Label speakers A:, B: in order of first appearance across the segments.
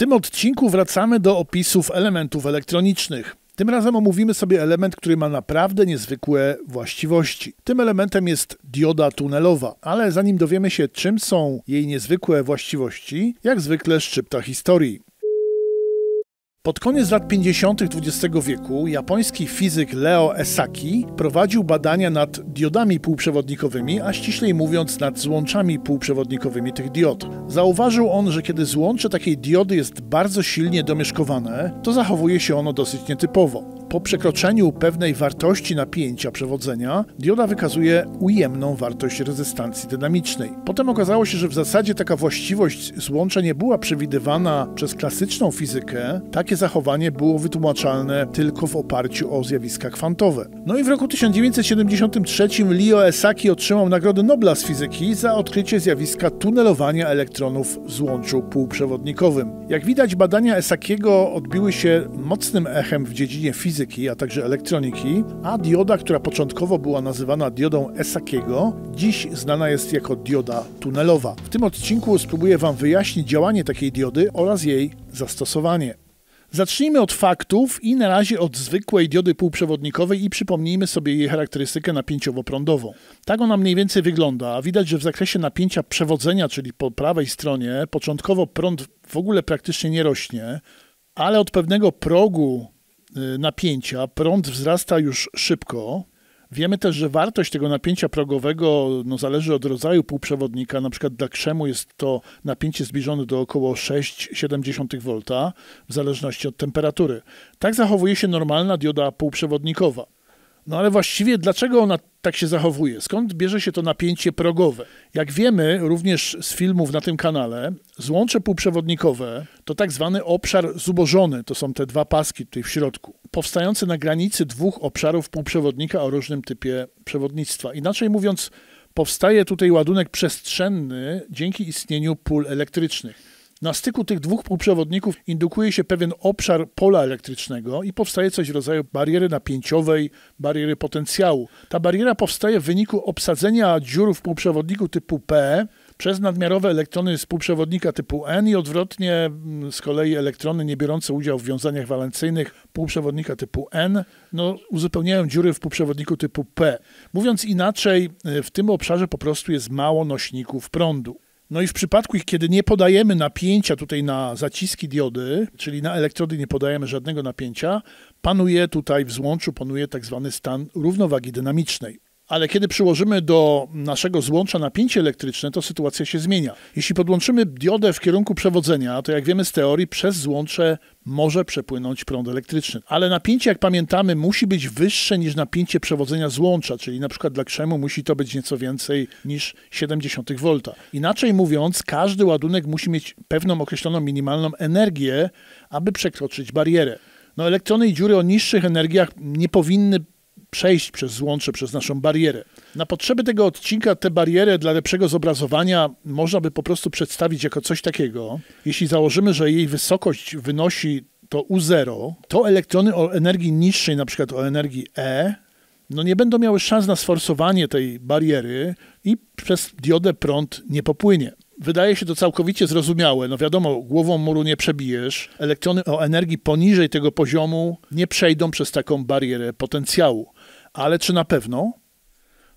A: tym odcinku wracamy do opisów elementów elektronicznych. Tym razem omówimy sobie element, który ma naprawdę niezwykłe właściwości. Tym elementem jest dioda tunelowa, ale zanim dowiemy się, czym są jej niezwykłe właściwości, jak zwykle szczypta historii. Pod koniec lat 50. XX wieku japoński fizyk Leo Esaki prowadził badania nad diodami półprzewodnikowymi, a ściślej mówiąc nad złączami półprzewodnikowymi tych diod. Zauważył on, że kiedy złącze takiej diody jest bardzo silnie domieszkowane, to zachowuje się ono dosyć nietypowo. Po przekroczeniu pewnej wartości napięcia przewodzenia dioda wykazuje ujemną wartość rezystancji dynamicznej. Potem okazało się, że w zasadzie taka właściwość złącza nie była przewidywana przez klasyczną fizykę. Takie zachowanie było wytłumaczalne tylko w oparciu o zjawiska kwantowe. No i w roku 1973 Leo Esaki otrzymał Nagrodę Nobla z fizyki za odkrycie zjawiska tunelowania elektronów w złączu półprzewodnikowym. Jak widać, badania Esakiego odbiły się mocnym echem w dziedzinie fizyki fizyki, a także elektroniki, a dioda, która początkowo była nazywana diodą Esakiego, dziś znana jest jako dioda tunelowa. W tym odcinku spróbuję Wam wyjaśnić działanie takiej diody oraz jej zastosowanie. Zacznijmy od faktów i na razie od zwykłej diody półprzewodnikowej i przypomnijmy sobie jej charakterystykę napięciowo-prądową. Tak ona mniej więcej wygląda. Widać, że w zakresie napięcia przewodzenia, czyli po prawej stronie, początkowo prąd w ogóle praktycznie nie rośnie, ale od pewnego progu Y, napięcia. Prąd wzrasta już szybko. Wiemy też, że wartość tego napięcia progowego no, zależy od rodzaju półprzewodnika. Na przykład dla krzemu jest to napięcie zbliżone do około 6,7 V w zależności od temperatury. Tak zachowuje się normalna dioda półprzewodnikowa. No ale właściwie dlaczego ona tak się zachowuje? Skąd bierze się to napięcie progowe? Jak wiemy również z filmów na tym kanale, złącze półprzewodnikowe to tak zwany obszar zubożony, to są te dwa paski tutaj w środku, powstające na granicy dwóch obszarów półprzewodnika o różnym typie przewodnictwa. Inaczej mówiąc, powstaje tutaj ładunek przestrzenny dzięki istnieniu pól elektrycznych. Na styku tych dwóch półprzewodników indukuje się pewien obszar pola elektrycznego i powstaje coś w rodzaju bariery napięciowej, bariery potencjału. Ta bariera powstaje w wyniku obsadzenia dziur w półprzewodniku typu P przez nadmiarowe elektrony z półprzewodnika typu N i odwrotnie mm, z kolei elektrony nie biorące udziału w wiązaniach walencyjnych półprzewodnika typu N no, uzupełniają dziury w półprzewodniku typu P. Mówiąc inaczej, y, w tym obszarze po prostu jest mało nośników prądu. No i w przypadku, kiedy nie podajemy napięcia tutaj na zaciski diody, czyli na elektrody nie podajemy żadnego napięcia, panuje tutaj w złączu panuje tak zwany stan równowagi dynamicznej ale kiedy przyłożymy do naszego złącza napięcie elektryczne, to sytuacja się zmienia. Jeśli podłączymy diodę w kierunku przewodzenia, to jak wiemy z teorii, przez złącze może przepłynąć prąd elektryczny. Ale napięcie, jak pamiętamy, musi być wyższe niż napięcie przewodzenia złącza, czyli na przykład dla krzemu musi to być nieco więcej niż 0,7 V. Inaczej mówiąc, każdy ładunek musi mieć pewną określoną minimalną energię, aby przekroczyć barierę. No, elektrony i dziury o niższych energiach nie powinny przejść przez złącze, przez naszą barierę. Na potrzeby tego odcinka tę barierę dla lepszego zobrazowania można by po prostu przedstawić jako coś takiego. Jeśli założymy, że jej wysokość wynosi to U0, to elektrony o energii niższej, na przykład o energii E, no nie będą miały szans na sforsowanie tej bariery i przez diodę prąd nie popłynie. Wydaje się to całkowicie zrozumiałe. No wiadomo, głową muru nie przebijesz. Elektrony o energii poniżej tego poziomu nie przejdą przez taką barierę potencjału. Ale czy na pewno?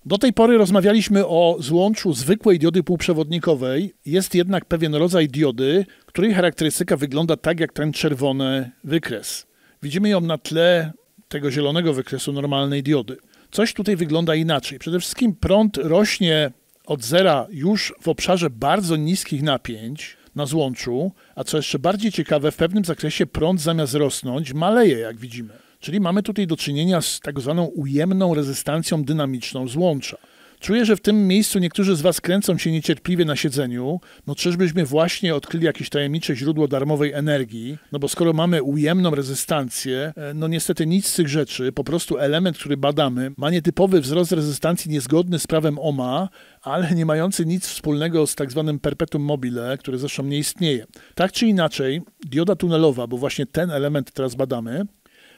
A: Do tej pory rozmawialiśmy o złączu zwykłej diody półprzewodnikowej. Jest jednak pewien rodzaj diody, której charakterystyka wygląda tak jak ten czerwony wykres. Widzimy ją na tle tego zielonego wykresu normalnej diody. Coś tutaj wygląda inaczej. Przede wszystkim prąd rośnie od zera już w obszarze bardzo niskich napięć na złączu, a co jeszcze bardziej ciekawe, w pewnym zakresie prąd zamiast rosnąć maleje, jak widzimy. Czyli mamy tutaj do czynienia z tak zwaną ujemną rezystancją dynamiczną złącza. Czuję, że w tym miejscu niektórzy z Was kręcą się niecierpliwie na siedzeniu. No czyżbyśmy właśnie odkryli jakieś tajemnicze źródło darmowej energii? No bo skoro mamy ujemną rezystancję, e, no niestety nic z tych rzeczy, po prostu element, który badamy, ma nietypowy wzrost rezystancji niezgodny z prawem OMA, ale nie mający nic wspólnego z tak zwanym perpetuum mobile, które zresztą nie istnieje. Tak czy inaczej, dioda tunelowa, bo właśnie ten element teraz badamy,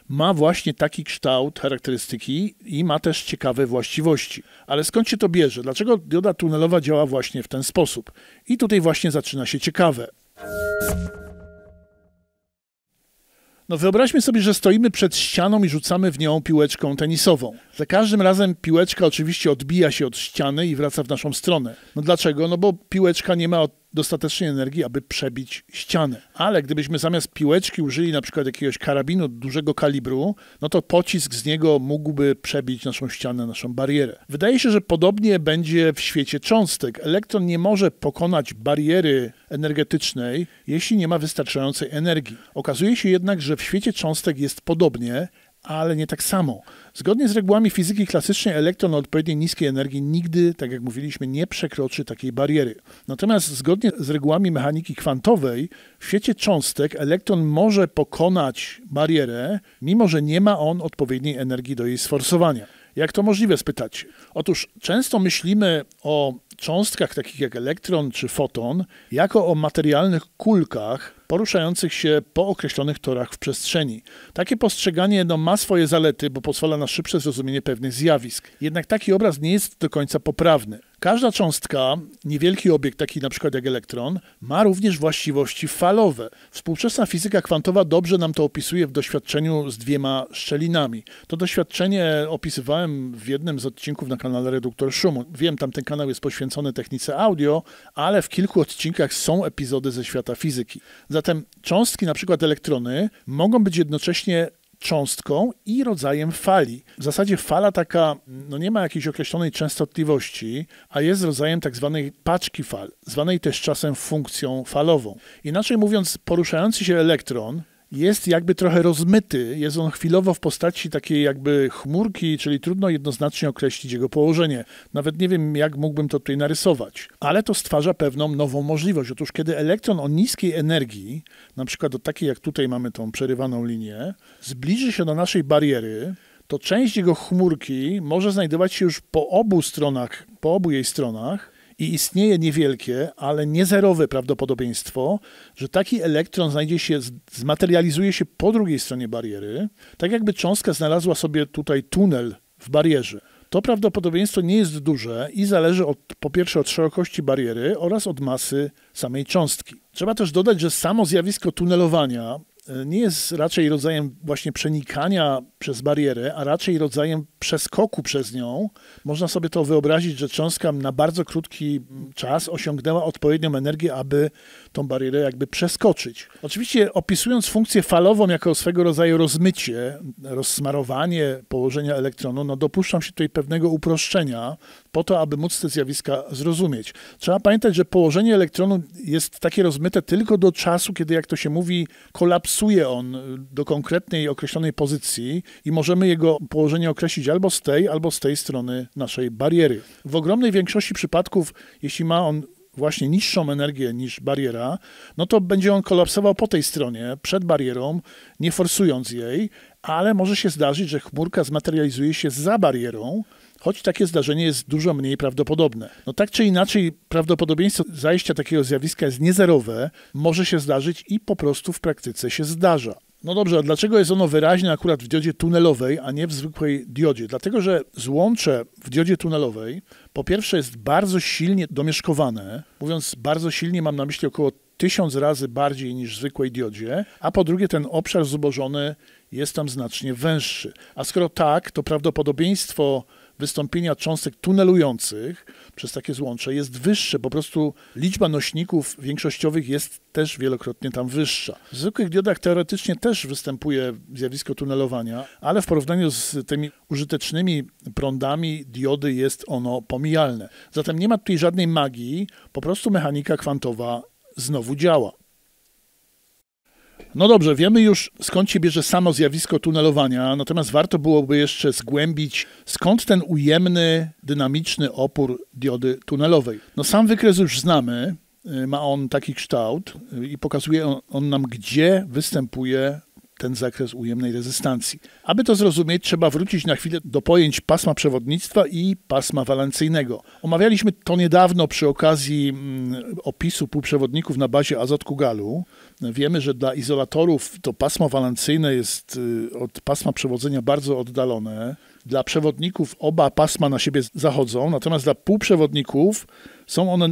A: ma właśnie taki kształt, charakterystyki i ma też ciekawe właściwości. Ale skąd się to bierze? Dlaczego dioda tunelowa działa właśnie w ten sposób? I tutaj właśnie zaczyna się ciekawe. No wyobraźmy sobie, że stoimy przed ścianą i rzucamy w nią piłeczką tenisową. Za każdym razem piłeczka oczywiście odbija się od ściany i wraca w naszą stronę. No dlaczego? No bo piłeczka nie ma dostatecznie energii, aby przebić ścianę. Ale gdybyśmy zamiast piłeczki użyli na przykład jakiegoś karabinu dużego kalibru, no to pocisk z niego mógłby przebić naszą ścianę, naszą barierę. Wydaje się, że podobnie będzie w świecie cząstek. Elektron nie może pokonać bariery energetycznej, jeśli nie ma wystarczającej energii. Okazuje się jednak, że w świecie cząstek jest podobnie, ale nie tak samo. Zgodnie z regułami fizyki klasycznej elektron o odpowiedniej niskiej energii nigdy, tak jak mówiliśmy, nie przekroczy takiej bariery. Natomiast zgodnie z regułami mechaniki kwantowej w świecie cząstek elektron może pokonać barierę, mimo że nie ma on odpowiedniej energii do jej sforsowania. Jak to możliwe, spytacie? Otóż często myślimy o cząstkach takich jak elektron czy foton jako o materialnych kulkach, poruszających się po określonych torach w przestrzeni. Takie postrzeganie no, ma swoje zalety, bo pozwala na szybsze zrozumienie pewnych zjawisk. Jednak taki obraz nie jest do końca poprawny. Każda cząstka, niewielki obiekt, taki na przykład jak elektron, ma również właściwości falowe. Współczesna fizyka kwantowa dobrze nam to opisuje w doświadczeniu z dwiema szczelinami. To doświadczenie opisywałem w jednym z odcinków na kanale Reduktor Szumu. Wiem, tam ten kanał jest poświęcony technice audio, ale w kilku odcinkach są epizody ze świata fizyki. Zatem cząstki, na przykład elektrony, mogą być jednocześnie cząstką i rodzajem fali. W zasadzie fala taka no nie ma jakiejś określonej częstotliwości, a jest rodzajem tak zwanej paczki fal, zwanej też czasem funkcją falową. Inaczej mówiąc, poruszający się elektron jest jakby trochę rozmyty. Jest on chwilowo w postaci takiej jakby chmurki, czyli trudno jednoznacznie określić jego położenie. Nawet nie wiem, jak mógłbym to tutaj narysować. Ale to stwarza pewną nową możliwość. Otóż kiedy elektron o niskiej energii, na przykład do takiej jak tutaj mamy tą przerywaną linię, zbliży się do naszej bariery, to część jego chmurki może znajdować się już po obu stronach, po obu jej stronach, i istnieje niewielkie, ale niezerowe prawdopodobieństwo, że taki elektron znajdzie się, zmaterializuje się po drugiej stronie bariery, tak jakby cząstka znalazła sobie tutaj tunel w barierze. To prawdopodobieństwo nie jest duże i zależy od, po pierwsze od szerokości bariery oraz od masy samej cząstki. Trzeba też dodać, że samo zjawisko tunelowania e, nie jest raczej rodzajem właśnie przenikania przez barierę, a raczej rodzajem przeskoku przez nią, można sobie to wyobrazić, że cząstka na bardzo krótki czas osiągnęła odpowiednią energię, aby tą barierę jakby przeskoczyć. Oczywiście opisując funkcję falową jako swego rodzaju rozmycie, rozsmarowanie położenia elektronu, no dopuszczam się tutaj pewnego uproszczenia po to, aby móc te zjawiska zrozumieć. Trzeba pamiętać, że położenie elektronu jest takie rozmyte tylko do czasu, kiedy jak to się mówi, kolapsuje on do konkretnej określonej pozycji i możemy jego położenie określić albo z tej, albo z tej strony naszej bariery. W ogromnej większości przypadków, jeśli ma on właśnie niższą energię niż bariera, no to będzie on kolapsował po tej stronie, przed barierą, nie forsując jej, ale może się zdarzyć, że chmurka zmaterializuje się za barierą, choć takie zdarzenie jest dużo mniej prawdopodobne. No tak czy inaczej, prawdopodobieństwo zajścia takiego zjawiska jest niezerowe, może się zdarzyć i po prostu w praktyce się zdarza. No dobrze, a dlaczego jest ono wyraźne akurat w diodzie tunelowej, a nie w zwykłej diodzie? Dlatego, że złącze w diodzie tunelowej po pierwsze jest bardzo silnie domieszkowane, mówiąc bardzo silnie mam na myśli około tysiąc razy bardziej niż w zwykłej diodzie, a po drugie ten obszar zubożony jest tam znacznie węższy. A skoro tak, to prawdopodobieństwo wystąpienia cząstek tunelujących przez takie złącze jest wyższe. Po prostu liczba nośników większościowych jest też wielokrotnie tam wyższa. W zwykłych diodach teoretycznie też występuje zjawisko tunelowania, ale w porównaniu z tymi użytecznymi prądami diody jest ono pomijalne. Zatem nie ma tutaj żadnej magii, po prostu mechanika kwantowa znowu działa. No dobrze, wiemy już skąd się bierze samo zjawisko tunelowania, natomiast warto byłoby jeszcze zgłębić, skąd ten ujemny, dynamiczny opór diody tunelowej. No sam wykres już znamy, y, ma on taki kształt y, i pokazuje on, on nam, gdzie występuje ten zakres ujemnej rezystancji. Aby to zrozumieć, trzeba wrócić na chwilę do pojęć pasma przewodnictwa i pasma walencyjnego. Omawialiśmy to niedawno przy okazji mm, opisu półprzewodników na bazie azotku galu. Wiemy, że dla izolatorów to pasmo walencyjne jest y, od pasma przewodzenia bardzo oddalone. Dla przewodników oba pasma na siebie zachodzą, natomiast dla półprzewodników są one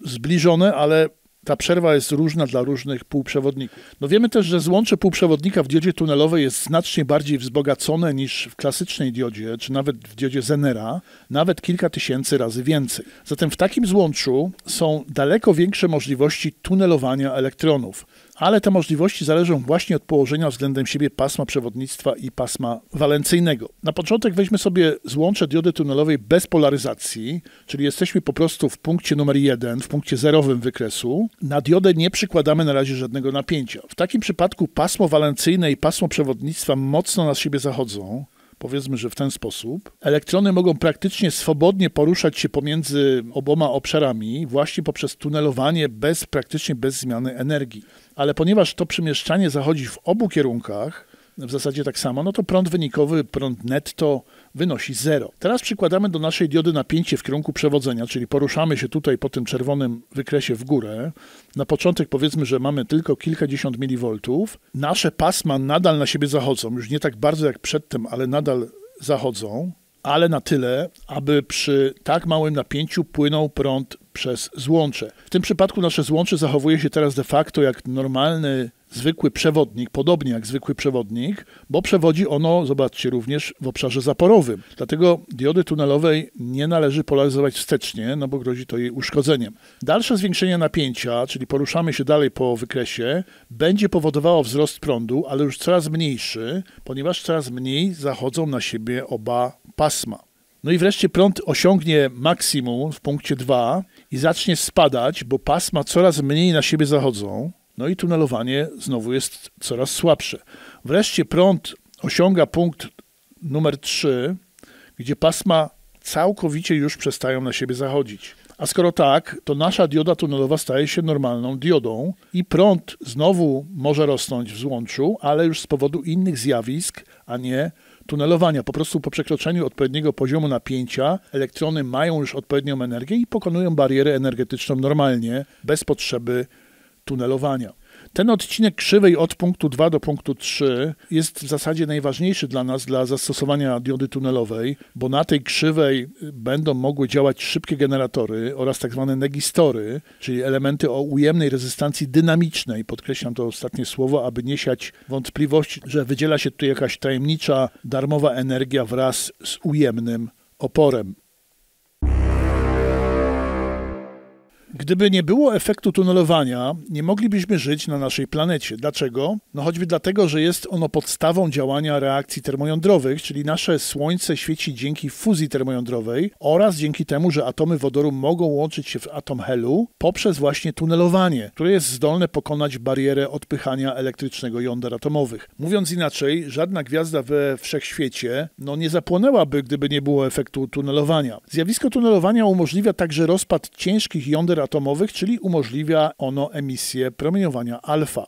A: zbliżone, ale ta przerwa jest różna dla różnych półprzewodników. No wiemy też, że złącze półprzewodnika w diodzie tunelowej jest znacznie bardziej wzbogacone niż w klasycznej diodzie, czy nawet w diodzie Zenera, nawet kilka tysięcy razy więcej. Zatem w takim złączu są daleko większe możliwości tunelowania elektronów ale te możliwości zależą właśnie od położenia względem siebie pasma przewodnictwa i pasma walencyjnego. Na początek weźmy sobie złącze diody tunelowej bez polaryzacji, czyli jesteśmy po prostu w punkcie numer 1, w punkcie zerowym wykresu. Na diodę nie przykładamy na razie żadnego napięcia. W takim przypadku pasmo walencyjne i pasmo przewodnictwa mocno na siebie zachodzą powiedzmy, że w ten sposób, elektrony mogą praktycznie swobodnie poruszać się pomiędzy oboma obszarami właśnie poprzez tunelowanie bez, praktycznie bez zmiany energii. Ale ponieważ to przemieszczanie zachodzi w obu kierunkach, w zasadzie tak samo, no to prąd wynikowy, prąd netto wynosi 0. Teraz przykładamy do naszej diody napięcie w kierunku przewodzenia, czyli poruszamy się tutaj po tym czerwonym wykresie w górę. Na początek powiedzmy, że mamy tylko kilkadziesiąt milivoltów. Nasze pasma nadal na siebie zachodzą, już nie tak bardzo jak przedtem, ale nadal zachodzą, ale na tyle, aby przy tak małym napięciu płynął prąd przez złącze. W tym przypadku nasze złącze zachowuje się teraz de facto jak normalny zwykły przewodnik, podobnie jak zwykły przewodnik, bo przewodzi ono, zobaczcie, również w obszarze zaporowym. Dlatego diody tunelowej nie należy polaryzować wstecznie, no bo grozi to jej uszkodzeniem. Dalsze zwiększenie napięcia, czyli poruszamy się dalej po wykresie, będzie powodowało wzrost prądu, ale już coraz mniejszy, ponieważ coraz mniej zachodzą na siebie oba pasma. No i wreszcie prąd osiągnie maksimum w punkcie 2 i zacznie spadać, bo pasma coraz mniej na siebie zachodzą. No i tunelowanie znowu jest coraz słabsze. Wreszcie prąd osiąga punkt numer 3, gdzie pasma całkowicie już przestają na siebie zachodzić. A skoro tak, to nasza dioda tunelowa staje się normalną diodą i prąd znowu może rosnąć w złączu, ale już z powodu innych zjawisk, a nie tunelowania. Po prostu po przekroczeniu odpowiedniego poziomu napięcia elektrony mają już odpowiednią energię i pokonują barierę energetyczną normalnie, bez potrzeby tunelowania. Ten odcinek krzywej od punktu 2 do punktu 3 jest w zasadzie najważniejszy dla nas, dla zastosowania diody tunelowej, bo na tej krzywej będą mogły działać szybkie generatory oraz tak zwane negistory, czyli elementy o ujemnej rezystancji dynamicznej. Podkreślam to ostatnie słowo, aby nie siać że wydziela się tu jakaś tajemnicza, darmowa energia wraz z ujemnym oporem. Gdyby nie było efektu tunelowania, nie moglibyśmy żyć na naszej planecie. Dlaczego? No choćby dlatego, że jest ono podstawą działania reakcji termojądrowych, czyli nasze Słońce świeci dzięki fuzji termojądrowej oraz dzięki temu, że atomy wodoru mogą łączyć się w atom helu poprzez właśnie tunelowanie, które jest zdolne pokonać barierę odpychania elektrycznego jąder atomowych. Mówiąc inaczej, żadna gwiazda we wszechświecie no, nie zapłonęłaby, gdyby nie było efektu tunelowania. Zjawisko tunelowania umożliwia także rozpad ciężkich jąder atomowych, czyli umożliwia ono emisję promieniowania alfa.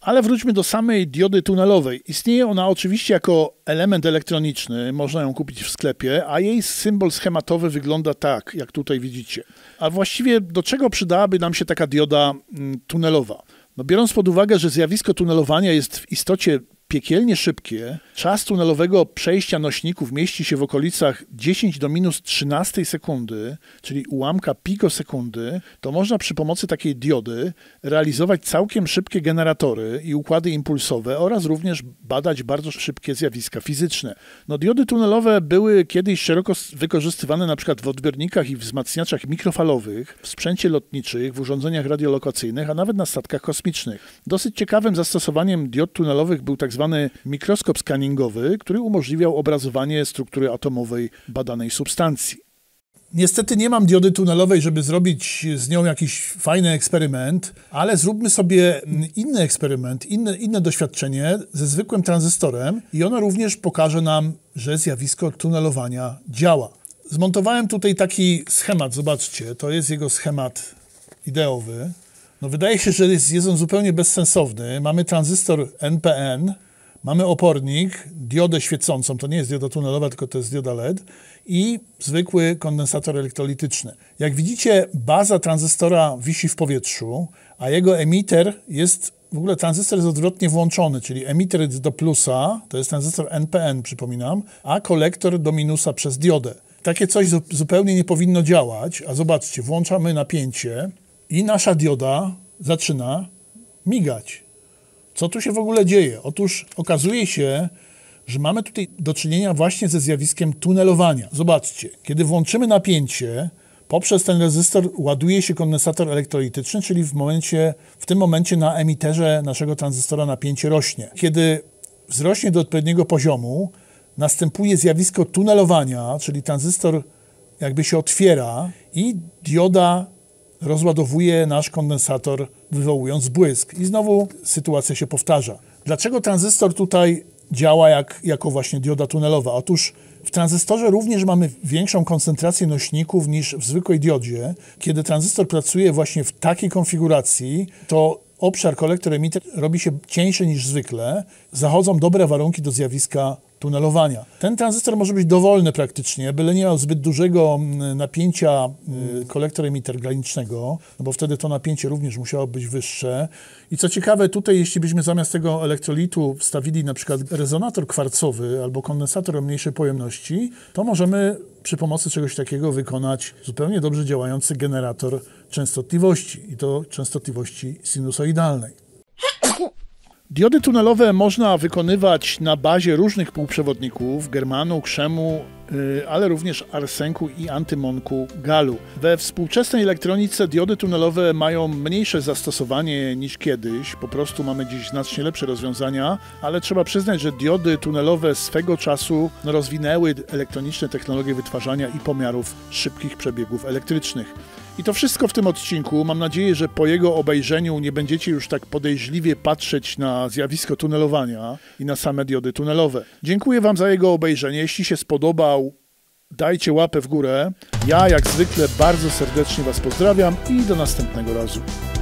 A: Ale wróćmy do samej diody tunelowej. Istnieje ona oczywiście jako element elektroniczny, można ją kupić w sklepie, a jej symbol schematowy wygląda tak, jak tutaj widzicie. A właściwie do czego przydałaby nam się taka dioda mm, tunelowa? No biorąc pod uwagę, że zjawisko tunelowania jest w istocie piekielnie szybkie. Czas tunelowego przejścia nośników mieści się w okolicach 10 do minus 13 sekundy, czyli ułamka pikosekundy, to można przy pomocy takiej diody realizować całkiem szybkie generatory i układy impulsowe oraz również badać bardzo szybkie zjawiska fizyczne. No, diody tunelowe były kiedyś szeroko wykorzystywane na przykład w odbiornikach i wzmacniaczach mikrofalowych, w sprzęcie lotniczych, w urządzeniach radiolokacyjnych, a nawet na statkach kosmicznych. Dosyć ciekawym zastosowaniem diod tunelowych był tzw tak zwany mikroskop skaningowy, który umożliwiał obrazowanie struktury atomowej badanej substancji. Niestety nie mam diody tunelowej, żeby zrobić z nią jakiś fajny eksperyment, ale zróbmy sobie inny eksperyment, inne, inne doświadczenie ze zwykłym tranzystorem i ono również pokaże nam, że zjawisko tunelowania działa. Zmontowałem tutaj taki schemat, zobaczcie, to jest jego schemat ideowy. No wydaje się, że jest, jest on zupełnie bezsensowny. Mamy tranzystor NPN, Mamy opornik, diodę świecącą, to nie jest dioda tunelowa, tylko to jest dioda LED i zwykły kondensator elektrolityczny. Jak widzicie, baza tranzystora wisi w powietrzu, a jego emiter jest, w ogóle tranzystor jest odwrotnie włączony, czyli emiter do plusa, to jest tranzystor NPN, przypominam, a kolektor do minusa przez diodę. Takie coś zupełnie nie powinno działać, a zobaczcie, włączamy napięcie i nasza dioda zaczyna migać. Co tu się w ogóle dzieje? Otóż okazuje się, że mamy tutaj do czynienia właśnie ze zjawiskiem tunelowania. Zobaczcie, kiedy włączymy napięcie, poprzez ten rezystor ładuje się kondensator elektrolityczny, czyli w, momencie, w tym momencie na emiterze naszego tranzystora napięcie rośnie. Kiedy wzrośnie do odpowiedniego poziomu, następuje zjawisko tunelowania, czyli tranzystor jakby się otwiera i dioda rozładowuje nasz kondensator wywołując błysk. I znowu sytuacja się powtarza. Dlaczego tranzystor tutaj działa jak, jako właśnie dioda tunelowa? Otóż w tranzystorze również mamy większą koncentrację nośników niż w zwykłej diodzie. Kiedy tranzystor pracuje właśnie w takiej konfiguracji, to obszar kolektor emiter robi się cieńszy niż zwykle, zachodzą dobre warunki do zjawiska tunelowania. Ten tranzystor może być dowolny praktycznie, byle nie miał zbyt dużego mm, napięcia kolektora y, emiter granicznego, no bo wtedy to napięcie również musiało być wyższe. I co ciekawe, tutaj jeśli byśmy zamiast tego elektrolitu wstawili na przykład rezonator kwarcowy albo kondensator o mniejszej pojemności, to możemy przy pomocy czegoś takiego wykonać zupełnie dobrze działający generator częstotliwości i to częstotliwości sinusoidalnej. Diody tunelowe można wykonywać na bazie różnych półprzewodników germanu, krzemu, y, ale również arsenku i antymonku galu. We współczesnej elektronice diody tunelowe mają mniejsze zastosowanie niż kiedyś, po prostu mamy dziś znacznie lepsze rozwiązania, ale trzeba przyznać, że diody tunelowe swego czasu no, rozwinęły elektroniczne technologie wytwarzania i pomiarów szybkich przebiegów elektrycznych. I to wszystko w tym odcinku. Mam nadzieję, że po jego obejrzeniu nie będziecie już tak podejrzliwie patrzeć na zjawisko tunelowania i na same diody tunelowe. Dziękuję Wam za jego obejrzenie. Jeśli się spodobał, dajcie łapę w górę. Ja jak zwykle bardzo serdecznie Was pozdrawiam i do następnego razu.